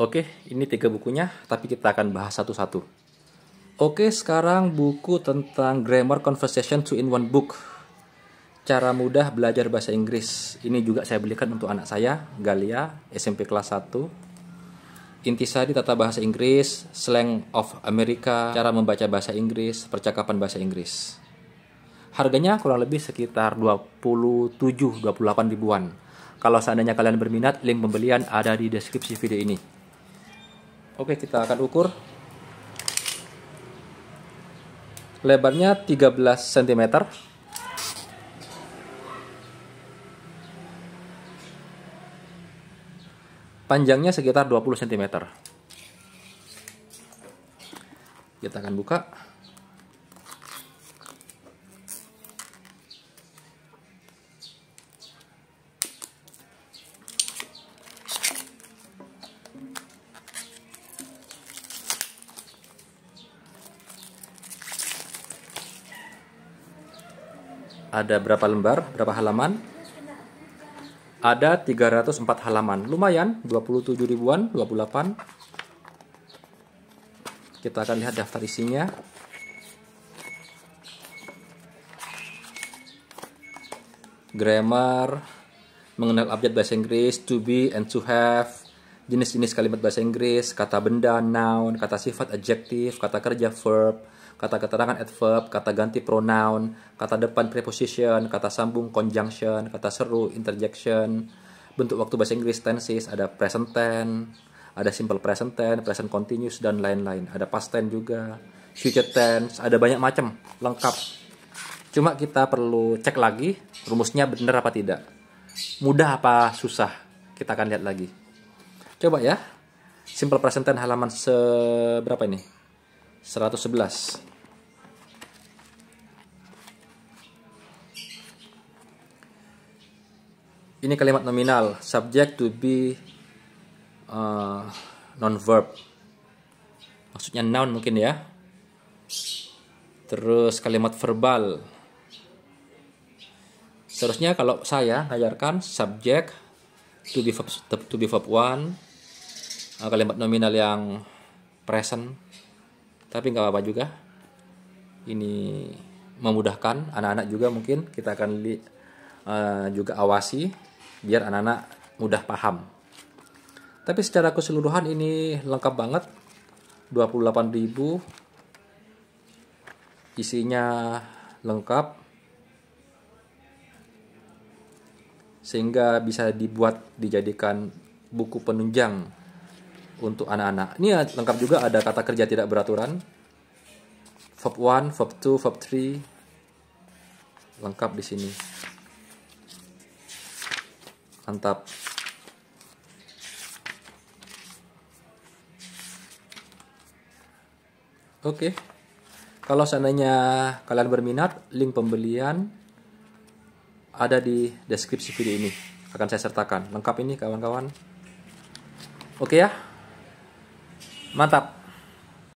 Oke, ini tiga bukunya, tapi kita akan bahas satu-satu. Oke, sekarang buku tentang Grammar Conversation Two in One Book. Cara mudah belajar bahasa Inggris. Ini juga saya belikan untuk anak saya, Galia, SMP kelas 1. Intisari tata bahasa Inggris, slang of America, cara membaca bahasa Inggris, percakapan bahasa Inggris. Harganya kurang lebih sekitar 27-28 ribuan. Kalau seandainya kalian berminat, link pembelian ada di deskripsi video ini. Oke, kita akan ukur. Lebarnya 13 cm. Panjangnya sekitar 20 cm. Kita akan buka. ada berapa lembar, berapa halaman? Ada 304 halaman. Lumayan, 27 ribuan, 28. Kita akan lihat daftar isinya. Grammar, mengenal abjad bahasa Inggris, to be and to have, jenis-jenis kalimat bahasa Inggris, kata benda, noun, kata sifat, adjektif, kata kerja, verb, kata keterangan adverb, kata ganti pronoun, kata depan preposition, kata sambung conjunction, kata seru interjection, bentuk waktu bahasa Inggris tenses, ada present tense, ada simple present tense, present continuous dan lain-lain, ada past tense juga, future tense, ada banyak macam, lengkap. Cuma kita perlu cek lagi rumusnya benar apa tidak. Mudah apa susah? Kita akan lihat lagi. Coba ya. Simple present tense halaman seberapa ini? 111 ini kalimat nominal subject to be uh, non verb maksudnya noun mungkin ya terus kalimat verbal seharusnya kalau saya ngajarkan subject to be verb to be verb one uh, kalimat nominal yang present tapi nggak apa-apa juga ini memudahkan anak-anak juga mungkin kita akan li, uh, juga awasi biar anak-anak mudah paham tapi secara keseluruhan ini lengkap banget 28.000 isinya lengkap sehingga bisa dibuat dijadikan buku penunjang untuk anak-anak. Ini ya, lengkap juga ada kata kerja tidak beraturan. Verb 1, verb 2, verb 3. Lengkap di sini. Mantap. Oke. Kalau seandainya kalian berminat, link pembelian ada di deskripsi video ini. Akan saya sertakan. Lengkap ini kawan-kawan. Oke okay ya. また